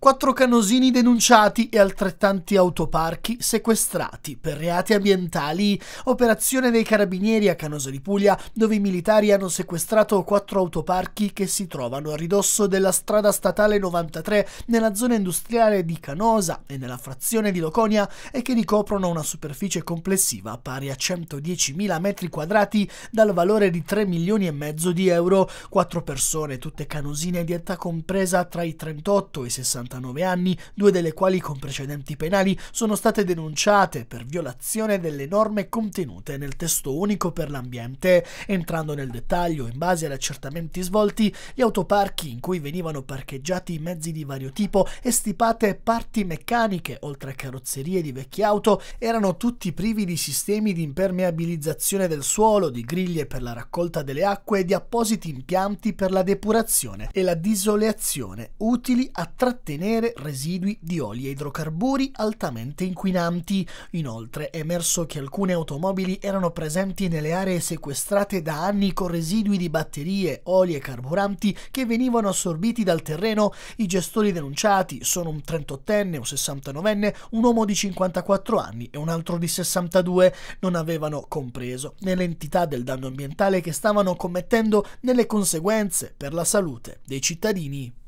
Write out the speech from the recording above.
quattro canosini denunciati e altrettanti autoparchi sequestrati per reati ambientali. Operazione dei carabinieri a Canosa di Puglia, dove i militari hanno sequestrato quattro autoparchi che si trovano a ridosso della strada statale 93 nella zona industriale di Canosa e nella frazione di Loconia e che ricoprono una superficie complessiva pari a 110.000 metri quadrati dal valore di 3 milioni e mezzo di euro. Quattro persone, tutte canosine di età compresa tra i 38 e i 60 49 anni, due delle quali con precedenti penali, sono state denunciate per violazione delle norme contenute nel testo unico per l'ambiente. Entrando nel dettaglio, in base agli accertamenti svolti, gli autoparchi in cui venivano parcheggiati mezzi di vario tipo e stipate parti meccaniche, oltre a carrozzerie di vecchie auto, erano tutti privi di sistemi di impermeabilizzazione del suolo, di griglie per la raccolta delle acque e di appositi impianti per la depurazione e la disoleazione utili a trattenere contenere residui di oli e idrocarburi altamente inquinanti. Inoltre è emerso che alcune automobili erano presenti nelle aree sequestrate da anni con residui di batterie, oli e carburanti che venivano assorbiti dal terreno. I gestori denunciati sono un 38enne, un 69enne, un uomo di 54 anni e un altro di 62. Non avevano compreso né l'entità del danno ambientale che stavano commettendo né le conseguenze per la salute dei cittadini.